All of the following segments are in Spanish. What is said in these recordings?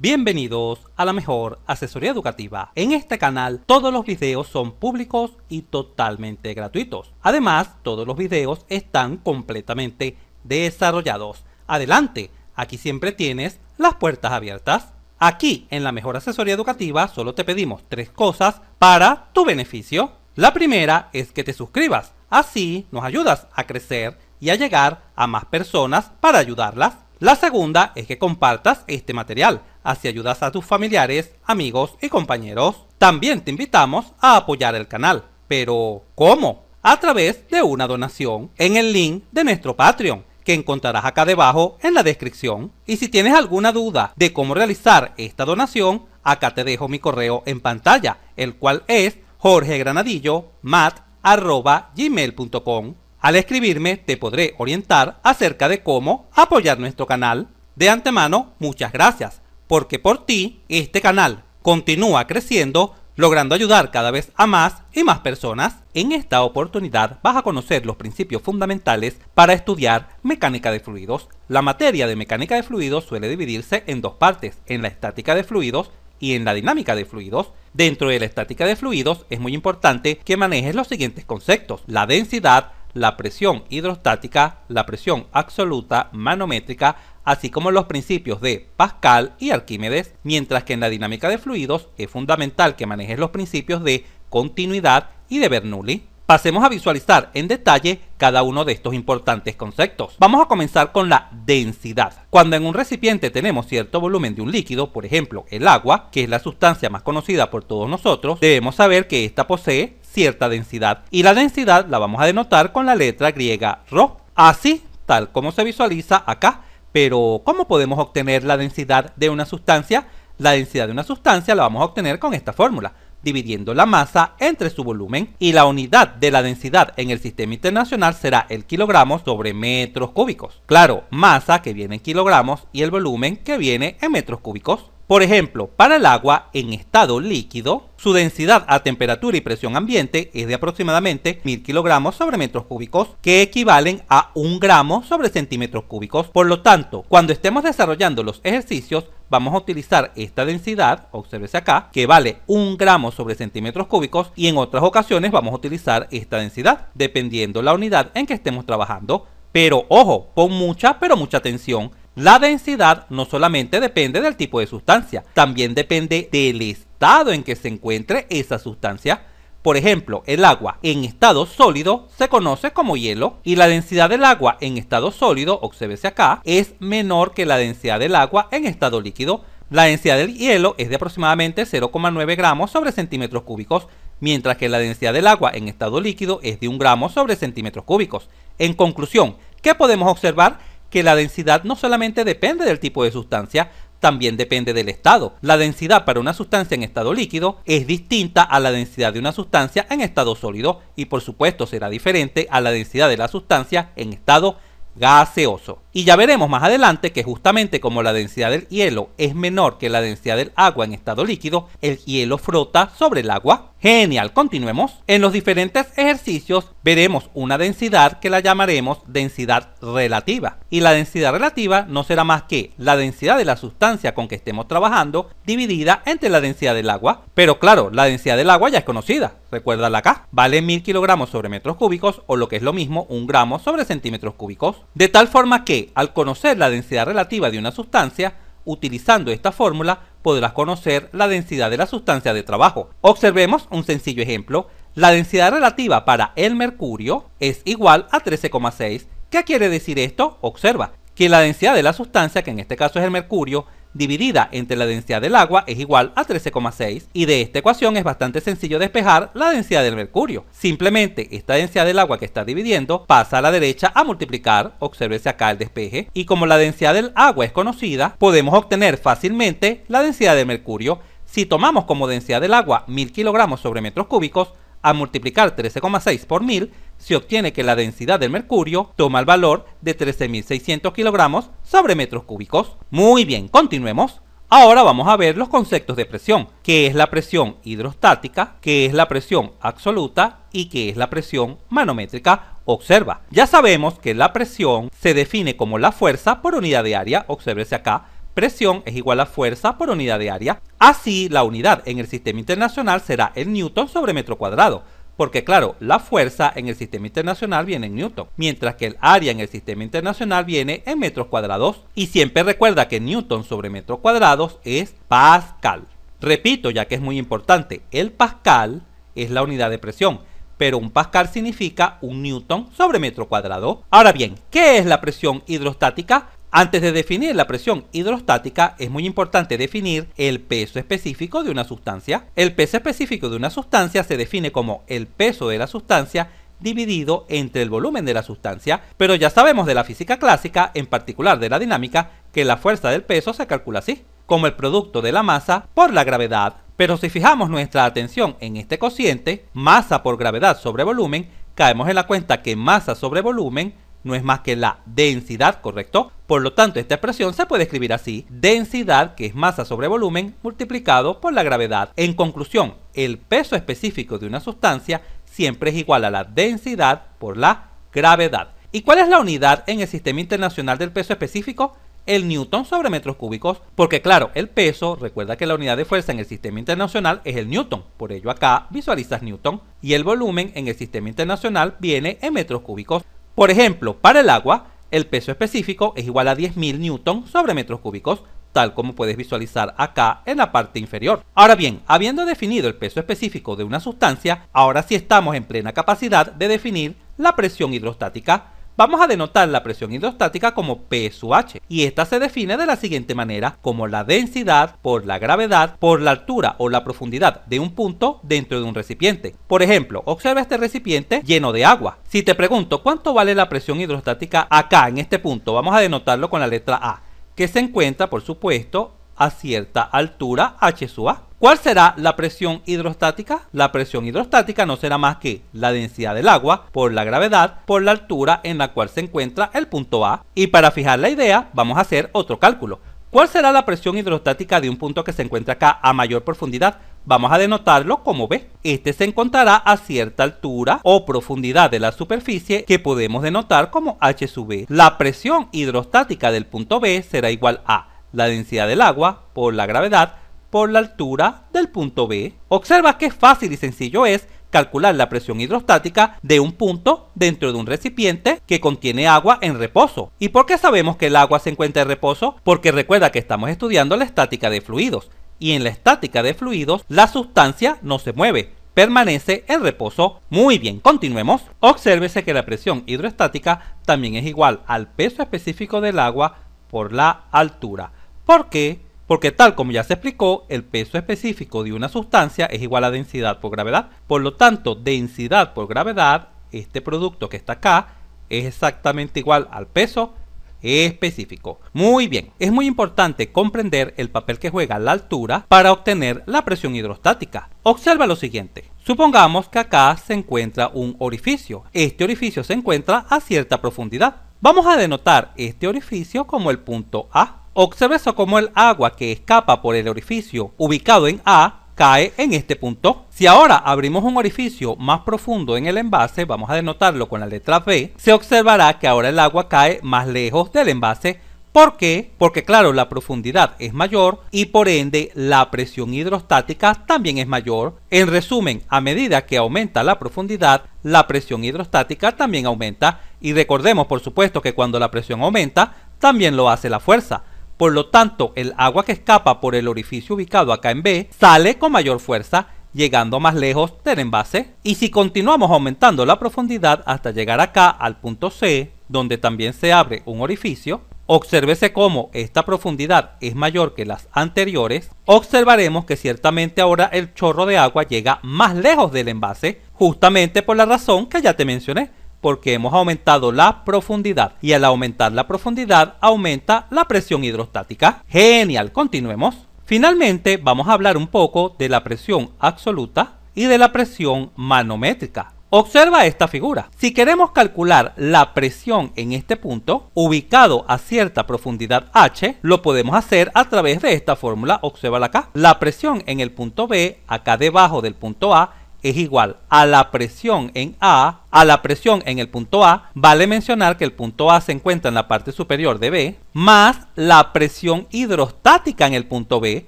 Bienvenidos a la mejor asesoría educativa. En este canal todos los videos son públicos y totalmente gratuitos. Además, todos los videos están completamente desarrollados. Adelante, aquí siempre tienes las puertas abiertas. Aquí en la mejor asesoría educativa solo te pedimos tres cosas para tu beneficio. La primera es que te suscribas, así nos ayudas a crecer y a llegar a más personas para ayudarlas. La segunda es que compartas este material, así ayudas a tus familiares, amigos y compañeros. También te invitamos a apoyar el canal, pero ¿cómo? A través de una donación en el link de nuestro Patreon que encontrarás acá debajo en la descripción. Y si tienes alguna duda de cómo realizar esta donación, acá te dejo mi correo en pantalla, el cual es jorgegranadillomat.gmail.com al escribirme te podré orientar acerca de cómo apoyar nuestro canal. De antemano, muchas gracias, porque por ti este canal continúa creciendo, logrando ayudar cada vez a más y más personas. En esta oportunidad vas a conocer los principios fundamentales para estudiar mecánica de fluidos. La materia de mecánica de fluidos suele dividirse en dos partes, en la estática de fluidos y en la dinámica de fluidos. Dentro de la estática de fluidos es muy importante que manejes los siguientes conceptos, la densidad, la presión hidrostática, la presión absoluta, manométrica, así como los principios de Pascal y Arquímedes, mientras que en la dinámica de fluidos es fundamental que manejes los principios de continuidad y de Bernoulli. Pasemos a visualizar en detalle cada uno de estos importantes conceptos. Vamos a comenzar con la densidad. Cuando en un recipiente tenemos cierto volumen de un líquido, por ejemplo el agua, que es la sustancia más conocida por todos nosotros, debemos saber que ésta posee cierta densidad y la densidad la vamos a denotar con la letra griega ρ. Así, tal como se visualiza acá, pero ¿cómo podemos obtener la densidad de una sustancia? La densidad de una sustancia la vamos a obtener con esta fórmula dividiendo la masa entre su volumen y la unidad de la densidad en el sistema internacional será el kilogramo sobre metros cúbicos. Claro, masa que viene en kilogramos y el volumen que viene en metros cúbicos. Por ejemplo, para el agua en estado líquido, su densidad a temperatura y presión ambiente es de aproximadamente 1000 kilogramos sobre metros cúbicos, que equivalen a 1 gramo sobre centímetros cúbicos. Por lo tanto, cuando estemos desarrollando los ejercicios, vamos a utilizar esta densidad, observese acá, que vale un gramo sobre centímetros cúbicos y en otras ocasiones vamos a utilizar esta densidad, dependiendo la unidad en que estemos trabajando. Pero ojo, pon mucha, pero mucha atención. La densidad no solamente depende del tipo de sustancia, también depende del estado en que se encuentre esa sustancia. Por ejemplo, el agua en estado sólido se conoce como hielo y la densidad del agua en estado sólido, observese acá, es menor que la densidad del agua en estado líquido. La densidad del hielo es de aproximadamente 0,9 gramos sobre centímetros cúbicos, mientras que la densidad del agua en estado líquido es de 1 gramo sobre centímetros cúbicos. En conclusión, ¿qué podemos observar? Que la densidad no solamente depende del tipo de sustancia, también depende del estado. La densidad para una sustancia en estado líquido es distinta a la densidad de una sustancia en estado sólido y por supuesto será diferente a la densidad de la sustancia en estado gaseoso. Y ya veremos más adelante que justamente como la densidad del hielo es menor que la densidad del agua en estado líquido, el hielo frota sobre el agua Genial, continuemos. En los diferentes ejercicios veremos una densidad que la llamaremos densidad relativa. Y la densidad relativa no será más que la densidad de la sustancia con que estemos trabajando dividida entre la densidad del agua. Pero claro, la densidad del agua ya es conocida, recuérdala acá. Vale 1000 kilogramos sobre metros cúbicos o lo que es lo mismo, un gramo sobre centímetros cúbicos. De tal forma que, al conocer la densidad relativa de una sustancia, utilizando esta fórmula, podrás conocer la densidad de la sustancia de trabajo. Observemos un sencillo ejemplo. La densidad relativa para el mercurio es igual a 13,6. ¿Qué quiere decir esto? Observa que la densidad de la sustancia, que en este caso es el mercurio, dividida entre la densidad del agua es igual a 13,6 y de esta ecuación es bastante sencillo despejar la densidad del mercurio. Simplemente esta densidad del agua que está dividiendo pasa a la derecha a multiplicar, observese acá el despeje, y como la densidad del agua es conocida, podemos obtener fácilmente la densidad del mercurio. Si tomamos como densidad del agua 1000 kilogramos sobre metros cúbicos, a multiplicar 13,6 por 1000, se obtiene que la densidad del mercurio toma el valor de 13.600 kilogramos sobre metros cúbicos. Muy bien, continuemos. Ahora vamos a ver los conceptos de presión, que es la presión hidrostática, que es la presión absoluta y que es la presión manométrica. Observa, ya sabemos que la presión se define como la fuerza por unidad de área, obsérvese acá, Presión es igual a fuerza por unidad de área. Así, la unidad en el sistema internacional será el newton sobre metro cuadrado, porque claro, la fuerza en el sistema internacional viene en newton, mientras que el área en el sistema internacional viene en metros cuadrados. Y siempre recuerda que newton sobre metros cuadrados es pascal. Repito, ya que es muy importante, el pascal es la unidad de presión, pero un pascal significa un newton sobre metro cuadrado. Ahora bien, ¿qué es la presión hidrostática? Antes de definir la presión hidrostática es muy importante definir el peso específico de una sustancia. El peso específico de una sustancia se define como el peso de la sustancia dividido entre el volumen de la sustancia, pero ya sabemos de la física clásica, en particular de la dinámica, que la fuerza del peso se calcula así, como el producto de la masa por la gravedad. Pero si fijamos nuestra atención en este cociente, masa por gravedad sobre volumen, caemos en la cuenta que masa sobre volumen no es más que la densidad, ¿correcto? Por lo tanto, esta expresión se puede escribir así, densidad, que es masa sobre volumen, multiplicado por la gravedad. En conclusión, el peso específico de una sustancia siempre es igual a la densidad por la gravedad. ¿Y cuál es la unidad en el sistema internacional del peso específico? el newton sobre metros cúbicos, porque claro, el peso, recuerda que la unidad de fuerza en el sistema internacional es el newton, por ello acá visualizas newton, y el volumen en el sistema internacional viene en metros cúbicos. Por ejemplo, para el agua, el peso específico es igual a 10.000 newtons sobre metros cúbicos, tal como puedes visualizar acá en la parte inferior. Ahora bien, habiendo definido el peso específico de una sustancia, ahora sí estamos en plena capacidad de definir la presión hidrostática Vamos a denotar la presión hidrostática como P H. y esta se define de la siguiente manera como la densidad por la gravedad por la altura o la profundidad de un punto dentro de un recipiente. Por ejemplo, observa este recipiente lleno de agua. Si te pregunto cuánto vale la presión hidrostática acá en este punto, vamos a denotarlo con la letra A que se encuentra, por supuesto, a cierta altura H sub A. ¿Cuál será la presión hidrostática? La presión hidrostática no será más que la densidad del agua por la gravedad por la altura en la cual se encuentra el punto A. Y para fijar la idea vamos a hacer otro cálculo. ¿Cuál será la presión hidrostática de un punto que se encuentra acá a mayor profundidad? Vamos a denotarlo como B. Este se encontrará a cierta altura o profundidad de la superficie que podemos denotar como H sub B. La presión hidrostática del punto B será igual a la densidad del agua, por la gravedad, por la altura del punto B. Observa qué fácil y sencillo es calcular la presión hidrostática de un punto dentro de un recipiente que contiene agua en reposo. ¿Y por qué sabemos que el agua se encuentra en reposo? Porque recuerda que estamos estudiando la estática de fluidos. Y en la estática de fluidos, la sustancia no se mueve, permanece en reposo. Muy bien, continuemos. Obsérvese que la presión hidrostática también es igual al peso específico del agua por la altura. ¿Por qué? Porque tal como ya se explicó, el peso específico de una sustancia es igual a densidad por gravedad. Por lo tanto, densidad por gravedad, este producto que está acá, es exactamente igual al peso específico. Muy bien, es muy importante comprender el papel que juega la altura para obtener la presión hidrostática. Observa lo siguiente. Supongamos que acá se encuentra un orificio. Este orificio se encuentra a cierta profundidad. Vamos a denotar este orificio como el punto A. Observe eso como el agua que escapa por el orificio ubicado en A cae en este punto. Si ahora abrimos un orificio más profundo en el envase, vamos a denotarlo con la letra B, se observará que ahora el agua cae más lejos del envase ¿Por qué? Porque claro, la profundidad es mayor y por ende la presión hidrostática también es mayor. En resumen, a medida que aumenta la profundidad, la presión hidrostática también aumenta. Y recordemos, por supuesto, que cuando la presión aumenta, también lo hace la fuerza. Por lo tanto, el agua que escapa por el orificio ubicado acá en B sale con mayor fuerza llegando más lejos del envase y si continuamos aumentando la profundidad hasta llegar acá al punto C donde también se abre un orificio Obsérvese cómo esta profundidad es mayor que las anteriores, observaremos que ciertamente ahora el chorro de agua llega más lejos del envase, justamente por la razón que ya te mencioné, porque hemos aumentado la profundidad y al aumentar la profundidad aumenta la presión hidrostática. Genial, continuemos. Finalmente vamos a hablar un poco de la presión absoluta y de la presión manométrica. Observa esta figura. Si queremos calcular la presión en este punto, ubicado a cierta profundidad h, lo podemos hacer a través de esta fórmula, observa acá. La presión en el punto B, acá debajo del punto A, es igual a la presión en A, a la presión en el punto A, vale mencionar que el punto A se encuentra en la parte superior de B, más la presión hidrostática en el punto B.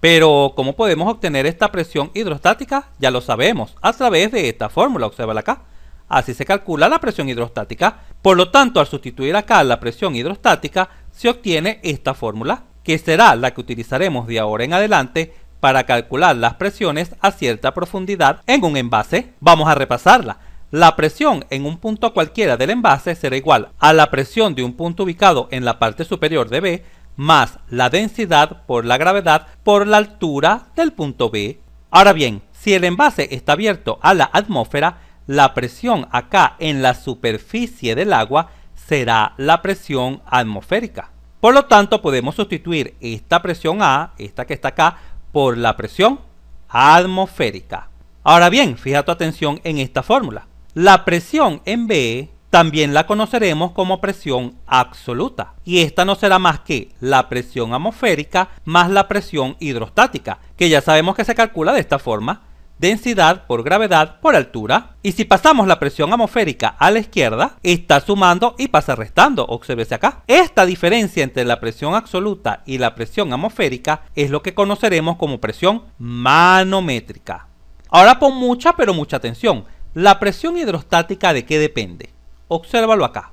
Pero, ¿cómo podemos obtener esta presión hidrostática? Ya lo sabemos, a través de esta fórmula, observa acá. Así se calcula la presión hidrostática. Por lo tanto, al sustituir acá la presión hidrostática, se obtiene esta fórmula, que será la que utilizaremos de ahora en adelante para calcular las presiones a cierta profundidad en un envase. Vamos a repasarla. La presión en un punto cualquiera del envase será igual a la presión de un punto ubicado en la parte superior de B más la densidad por la gravedad por la altura del punto B. Ahora bien, si el envase está abierto a la atmósfera, la presión acá en la superficie del agua será la presión atmosférica. Por lo tanto, podemos sustituir esta presión A, esta que está acá, por la presión atmosférica. Ahora bien, fija tu atención en esta fórmula. La presión en b también la conoceremos como presión absoluta. Y esta no será más que la presión atmosférica más la presión hidrostática, que ya sabemos que se calcula de esta forma densidad por gravedad por altura. Y si pasamos la presión atmosférica a la izquierda, está sumando y pasa restando, obsérvese acá. Esta diferencia entre la presión absoluta y la presión atmosférica es lo que conoceremos como presión manométrica. Ahora pon mucha pero mucha atención. ¿La presión hidrostática de qué depende? Obsérvalo acá.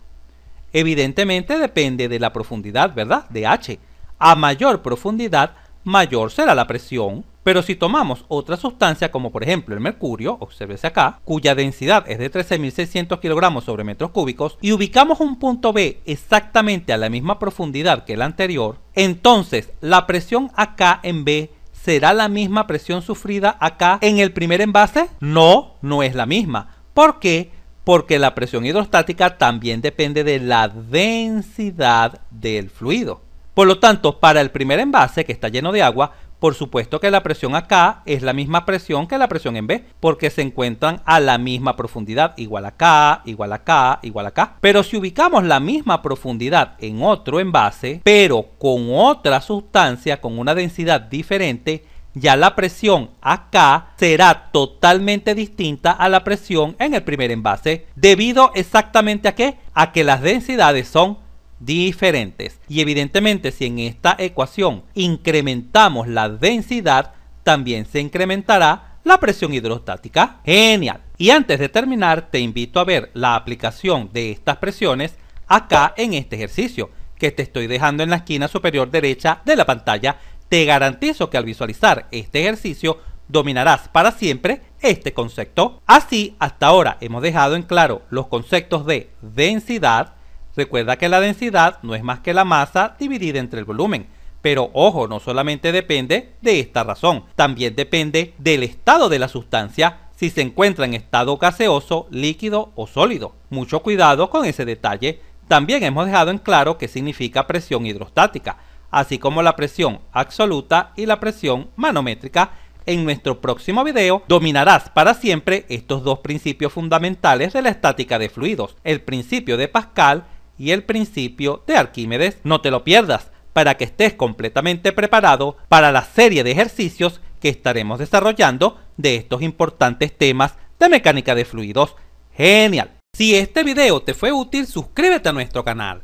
Evidentemente depende de la profundidad, ¿verdad? De H. A mayor profundidad, mayor será la presión pero si tomamos otra sustancia como por ejemplo el mercurio, obsérvese acá, cuya densidad es de 13.600 kilogramos sobre metros cúbicos y ubicamos un punto B exactamente a la misma profundidad que el anterior, entonces la presión acá en B será la misma presión sufrida acá en el primer envase? No, no es la misma. ¿Por qué? Porque la presión hidrostática también depende de la densidad del fluido. Por lo tanto, para el primer envase que está lleno de agua, por supuesto que la presión acá es la misma presión que la presión en B, porque se encuentran a la misma profundidad, igual acá, igual acá, igual acá. Pero si ubicamos la misma profundidad en otro envase, pero con otra sustancia con una densidad diferente, ya la presión acá será totalmente distinta a la presión en el primer envase, debido exactamente a qué? A que las densidades son diferentes. Y evidentemente si en esta ecuación incrementamos la densidad, también se incrementará la presión hidrostática. Genial. Y antes de terminar, te invito a ver la aplicación de estas presiones acá en este ejercicio que te estoy dejando en la esquina superior derecha de la pantalla. Te garantizo que al visualizar este ejercicio dominarás para siempre este concepto. Así, hasta ahora hemos dejado en claro los conceptos de densidad, Recuerda que la densidad no es más que la masa dividida entre el volumen. Pero ojo, no solamente depende de esta razón, también depende del estado de la sustancia si se encuentra en estado gaseoso, líquido o sólido. Mucho cuidado con ese detalle. También hemos dejado en claro qué significa presión hidrostática, así como la presión absoluta y la presión manométrica. En nuestro próximo video dominarás para siempre estos dos principios fundamentales de la estática de fluidos, el principio de Pascal y el principio de Arquímedes. No te lo pierdas para que estés completamente preparado para la serie de ejercicios que estaremos desarrollando de estos importantes temas de mecánica de fluidos. Genial. Si este video te fue útil, suscríbete a nuestro canal